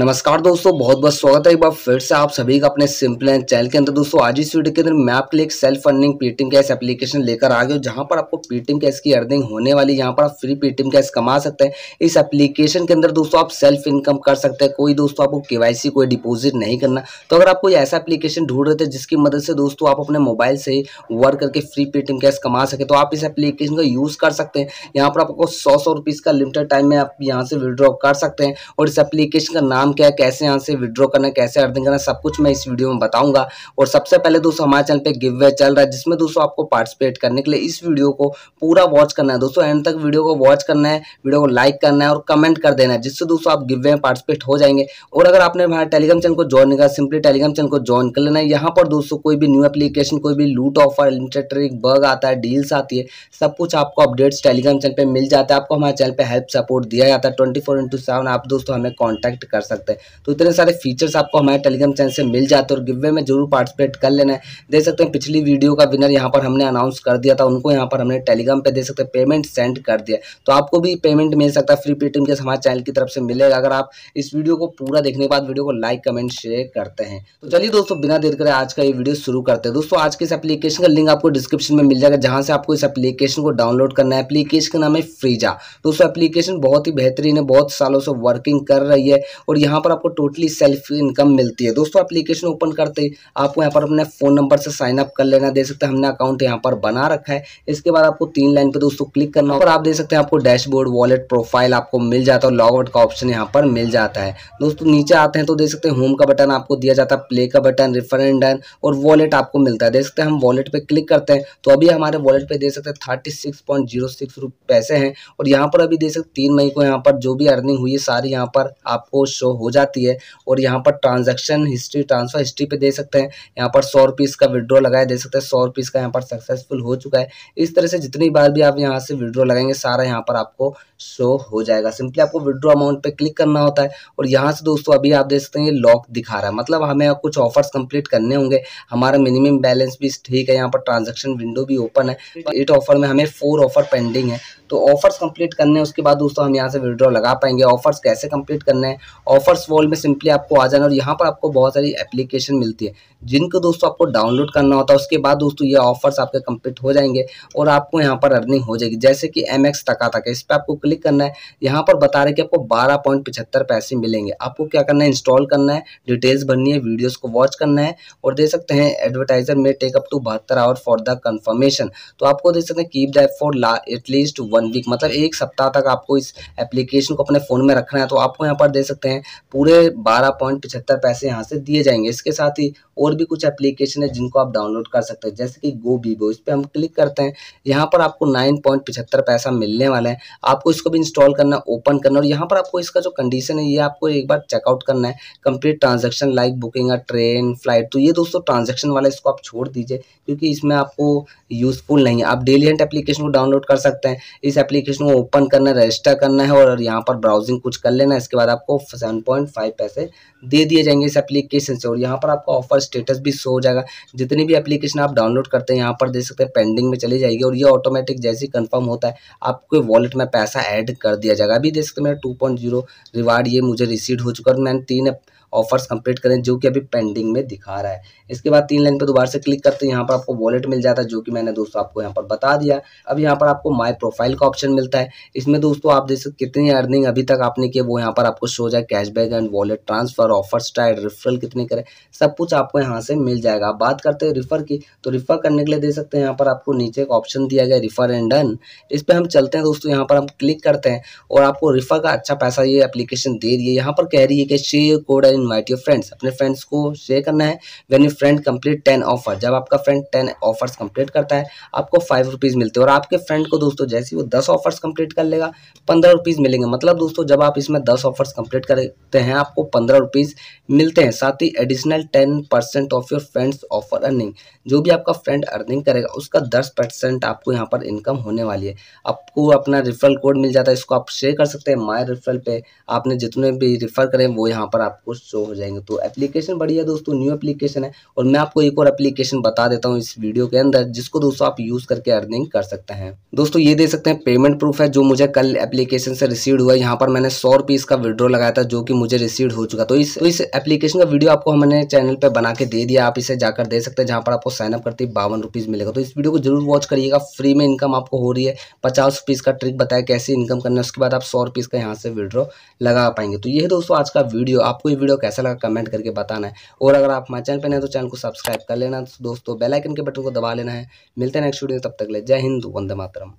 नमस्कार दोस्तों बहुत बहुत स्वागत है एक बार फिर से आप सभी का अपने सिंपल एंड चैनल के अंदर दोस्तों आज इस वीडियो के अंदर मैं आपके लिए एक self earning Paytm cash application लेकर आ गया जहां जहाँ पर आपको पेटीएम कैश की अर्निंग होने वाली यहाँ पर आप फ्री पेटीएम कैश कमा सकते हैं इस एप्लीकेशन के अंदर दोस्तों आप सेल्फ इनकम कर सकते हैं कोई दोस्तों आपको के कोई डिपोजिट नहीं करना तो अगर आप कोई ऐसा एप्लीकेशन ढूंढ रहे थे जिसकी मदद से दोस्तों आप अपने मोबाइल से वर्क करके फ्री पेटीएम कैश कमा सके तो आप इस एप्लीकेशन का यूज़ कर सकते हैं यहाँ पर आपको सौ सौ का लिमिटेड टाइम में आप यहाँ से विड्रॉ कर सकते हैं और इस एप्लीकेशन का नाम काम क्या है कैसे यहाँ से विड्रॉ करना कैसे अर्निंग करना सब कुछ मैं इस वीडियो में बताऊंगा और सबसे पहले दोस्तों हमारे चैनल पे गिव वे चल रहा है जिसमें दोस्तों आपको पार्टिसिपेट करने के लिए इस वीडियो को पूरा वॉच करना है दोस्तों एंड तक वीडियो को वॉच करना है वीडियो को लाइक करना है और कमेंट कर देना है जिससे दोस्तों आप गिव वे में पार्टिसिपेट हो जाएंगे और अगर आपने हमारे टेलीग्राम चैनल को ज्वाइन नहीं करा सिंपली टेलीग्राम चैनल को ज्वाइन कर लेना है यहाँ पर दोस्तों कोई भी न्यू एप्लीकेशन कोई भी लूट ऑफर इंटरट्रिक बग आता है डील्स आती है सब कुछ आपको अपडेट्स टेलीग्राम चैनल पर मिल जाता है आपको हमारे चैनल पर हेल्प सपोर्ट दिया जाता है ट्वेंटी फोर इंटू सेवन आप दोस्तों हमें कॉन्टैक्ट कर सकते सकते हैं तो इतने सारे फीचर्स आपको हमारे टेलीग्राम चैनल से मिल जाते हैं और गिवे में जरूर पार्टिसिपेट कर लेना है देख सकते हैं पिछली वीडियो का विनर यहाँ पर हमने अनाउंस कर दिया था उनको यहाँ पर हमने टेलीग्राम पर दे सकते हैं पेमेंट सेंड कर दिया तो आपको भी पेमेंट मिल सकता है फ्री पेटीएम के हमारे चैनल की तरफ से मिलेगा अगर आप इस वीडियो को पूरा देखने के बाद वीडियो को लाइक कमेंट शेयर करते हैं तो चलिए दोस्तों बिना देर करें आज का ये वीडियो शुरू करते हैं दोस्तों आज के इस एप्लीकेशन का लिंक आपको डिस्क्रिप्शन में मिल जाएगा जहां से आपको इस एप्लीकेशन को डाउनलोड करना है एप्लीकेशन का नाम है फ्रीजा दोस्तों एप्लीकेशन बहुत ही बेहतरीन है बहुत सालों से वर्किंग कर रही है और और यहाँ पर आपको टोटली सेल्फ इनकम मिलती है दोस्तों एप्लीकेशन ओपन करते ही आपको यहाँ पर अपने फ़ोन नंबर से साइन अप कर लेना दे सकते हैं हमने अकाउंट यहाँ पर बना रखा है इसके बाद आपको तीन लाइन पर दोस्तों क्लिक करना और आप देख सकते हैं आपको डैशबोर्ड वॉलेट प्रोफाइल आपको मिल जाता है और लॉगआउट का ऑप्शन यहाँ पर मिल जाता है दोस्तों नीचे आते हैं तो देख सकते हैं होम का बटन आपको दिया जाता है प्ले का बटन रिफर एंड डन और वॉलेट आपको मिलता है देख सकते हैं हम वॉलेट पर क्लिक करते हैं तो अभी हमारे वॉलेट पर देख सकते हैं thirty six point zero six रुपये पैसे हैं और यहाँ पर अभी देख सकते तीन मई को यहाँ पर जो भी अर्निंग हुई है सारी यहाँ पर आपको शो शो हो जाती है और यहाँ पर ट्रांजेक्शन हिस्ट्री ट्रांसफर हिस्ट्री पे दे सकते हैं यहाँ पर सौ रुपीज़ का विड्रॉ लगाए दे सकते हैं सौ रुपीज़ का यहाँ पर सक्सेसफुल हो चुका है इस तरह से जितनी बार भी आप यहाँ से विड्रॉ लगाएंगे सारा यहाँ पर आपको शो हो जाएगा सिंपली आपको विड्रॉ अमाउंट पर क्लिक करना होता है और यहाँ से दोस्तों अभी आप देख सकते हैं ये लॉक दिखा रहा है मतलब हमें कुछ ऑफर्स कंप्लीट करने होंगे हमारा मिनिमम बैलेंस भी ठीक है यहाँ पर ट्रांजेक्शन विंडो भी ओपन है एट ऑफर में हमें फोर ऑफर पेंडिंग है तो ऑफर्स कंप्लीट करने उसके बाद दोस्तों हम यहाँ से विड्रॉ लगा पाएंगे ऑफर्स कैसे कंप्लीट करने हैं ऑफर्स वॉल में सिंपली आपको आ जाना और यहाँ पर आपको बहुत सारी एप्लीकेशन मिलती है जिनको दोस्तों आपको डाउनलोड करना होता है उसके बाद दोस्तों ये ऑफर्स आपके कंप्लीट हो जाएंगे और आपको यहाँ पर अर्निंग हो जाएगी जैसे कि एम एक्स तका तक इस पर आपको क्लिक करना है यहाँ पर बता रहे कि आपको बारह पॉइंट पिछहत्तर पैसे मिलेंगे आपको क्या करना है इंस्टॉल करना है डिटेल्स भरनी है वीडियोज़ को वॉच करना है और दे सकते हैं एडवर्टाइजर में टेकअप टू बहत्तर आवर फॉर द कन्फर्मेशन तो आपको दे सकते हैं कीप दैट फॉर ला एटलीस्ट वन वीक मतलब एक सप्ताह तक आपको इस एप्लीकेशन को अपने फ़ोन में रखना है तो आपको यहाँ पर दे सकते हैं पूरे बारह पॉइंट पचहत्तर पैसे यहाँ से दिए जाएंगे इसके साथ ही और भी कुछ एप्लीकेशन है जिनको आप डाउनलोड कर सकते हैं जैसे कि गो वीवो इस पर हम क्लिक करते हैं यहाँ पर आपको नाइन पॉइंट पचहत्तर पैसा मिलने वाला है आपको इसको भी इंस्टॉल करना ओपन करना और यहाँ पर आपको इसका जो कंडीशन है ये आपको एक बार चेकआउट करना है complete transaction like booking a train flight तो ये दोस्तों ट्रांजेक्शन वाला इसको आप छोड़ दीजिए क्योंकि इसमें आपको यूज़फुल नहीं है आप डेली हंट एप्लीकेशन को डाउनलोड कर सकते हैं इस एप्लीकेशन को ओपन करना है रजिस्टर करना है और यहाँ पर ब्राउजिंग कुछ कर लेना इसके बाद आपको सेवन 1.5 पैसे दे दिए जाएंगे इस एप्लीकेशन से और यहाँ पर आपका ऑफर स्टेटस भी शो हो जाएगा जितनी भी एप्लीकेशन आप डाउनलोड करते हैं यहाँ पर देख सकते हैं पेंडिंग में चली जाएगी और ये ऑटोमेटिक जैसे ही कन्फर्म होता है आपके वॉलेट में पैसा ऐड कर दिया जाएगा अभी देख सकते हैं मेरा टू रिवार्ड ये मुझे रिसीव हो चुका और मैंने तीन ऑफर्स कंप्लीट करें जो कि अभी पेंडिंग में दिखा रहा है इसके बाद तीन लाइन पर दोबारा से क्लिक करते हैं यहाँ पर आपको वॉलेट मिल जाता है जो कि मैंने दोस्तों आपको यहाँ पर बता दिया अब यहाँ पर आपको माई प्रोफाइल का ऑप्शन मिलता है इसमें दोस्तों आप देख सकते कितनी अर्निंग अभी तक आपने की वो यहाँ पर आपको शो जाए cashback and wallet transfer offer tried referral कितने करें सब कुछ आपको यहाँ से मिल जाएगा बात करते हैं रिफर की तो रिफर करने के लिए दे सकते हैं यहाँ पर आपको नीचे एक ऑप्शन दिया गया रिफर एंड डन इस पर हम चलते हैं दोस्तों यहाँ पर हम क्लिक करते हैं और आपको रिफर का अच्छा पैसा ये एप्लीकेशन दे रही है यहाँ पर कह रही है कि share code invite your friends अपने फ्रेंड्स को शेयर करना है when you friend complete ten offer जब आपका फ्रेंड टेन ऑफर्स कंप्लीट करता है आपको फाइव रुपीज़ मिलते हैं और आपके फ्रेंड को दोस्तों जैसे वो दस ऑफर्स कंप्लीट कर लेगा पंद्रह रुपीज़ मिलेंगे मतलब दोस्तों जब आप इसमें दस ऑफर्स कंप्लीट करते हैं आपको पंद्रह रुपीज़ मिलते हैं साथ ही additional ten percent of your friends offer earning जो भी आपका फ्रेंड अर्निंग करेगा उसका दस परसेंट आपको यहाँ पर इनकम होने वाली है आपको अपना रिफरल कोड मिल जाता है इसको आप शेयर कर सकते हैं माई रिफरल पे आपने जितने भी रिफर करें वो यहाँ पर आपको शो हो जाएंगे तो एप्लीकेशन बढ़िया दोस्तों न्यू एप्लीकेशन है और मैं आपको एक और एप्लीकेशन बता देता हूँ इस वीडियो के अंदर जिसको दोस्तों आप यूज़ करके अर्निंग कर सकते हैं दोस्तों ये दे सकते हैं पेमेंट प्रूफ है जो मुझे कल एप्लीकेशन से रिसीव हुआ यहाँ पर मैंने सौ रुपीज़ का विड्रॉ लगाया था जो कि मुझे रिसीव हो चुका तो इस तो इस एप्लीकेशन का वीडियो आपको हमने चैनल पर बना के दे दिया आप इसे जाकर दे सकते हैं जहाँ पर आपको साइनअप करते ही बावन रुपीज़ मिलेगा तो इस वीडियो को जरूर वॉच करिएगा फ्री में इनकम आपको हो रही है पचास रुपीज़ का ट्रिक बताया कैसे इनकम करना है उसके बाद आप सौ रुपीज़ का यहाँ से विड्रॉ लगा पाएंगे तो ये दोस्तों आज का वीडियो आपको ये वीडियो कैसा लगा कमेंट करके बताना है और अगर आप हमारे चैनल पर नहीं तो चैनल को सब्सक्राइब कर लेना दोस्तों बेलाइकन के बटन को दबा लेना है मिलते हैं नेक्स्ट वीडियो तब तक ले जय हिंद वंदे मातरम